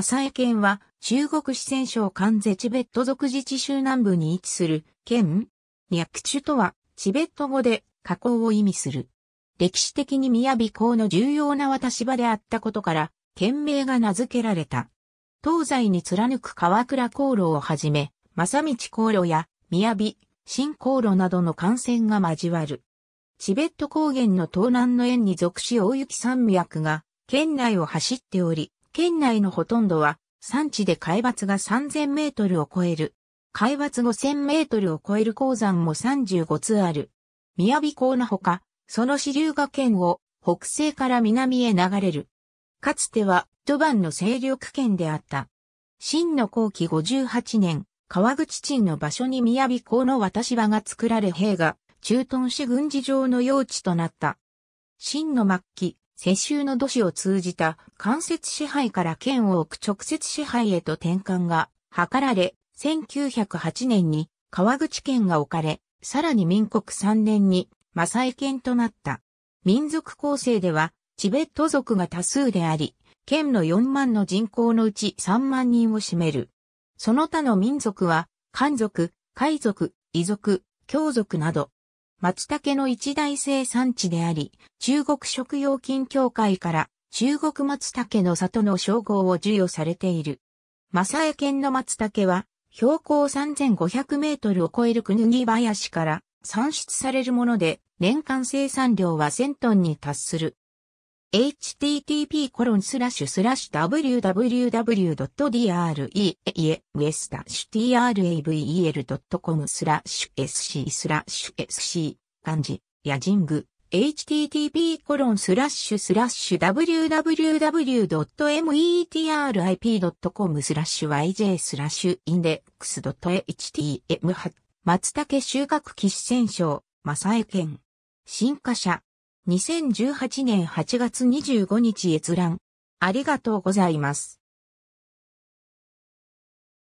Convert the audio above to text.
正江県は中国四川省関西チベット族自治州南部に位置する県略中とはチベット語で河口を意味する。歴史的に雅港の重要な渡し場であったことから県名が名付けられた。東西に貫く川倉航路をはじめ、正道航路や雅、新航路などの幹線が交わる。チベット高原の東南の縁に属し大雪山脈が県内を走っており、県内のほとんどは山地で海抜が3000メートルを超える。海抜5000メートルを超える鉱山も35つある。宮城港のほか、その支流が県を北西から南へ流れる。かつては、土番の勢力圏であった。真の後期58年、川口鎮の場所に宮城港の渡し場が作られ兵が、駐屯市軍事場の用地となった。真の末期、世襲の都市を通じた間接支配から県を置く直接支配へと転換が図られ、1908年に川口県が置かれ、さらに民国3年にマサイ県となった。民族構成では、チベット族が多数であり、県の4万の人口のうち3万人を占める。その他の民族は、漢族、海族、遺族、共族など、松茸の一大生産地であり、中国食用金協会から中国松茸の里の称号を授与されている。正江県の松茸は、標高3500メートルを超えるくぬぎ林から産出されるもので、年間生産量は1000トンに達する。http://www.dreamwest-travel.com コロンススララッッシシュュスラッシュ sc スラッシュ sc 漢字、ヤジング http コロンスラッシュスラッシュ www.metrip.com スラッシュ yj スラッシュインデックス .htm 松茸収穫喫戦賞、正江県。新華社。2018年8月25日閲覧。ありがとうございます。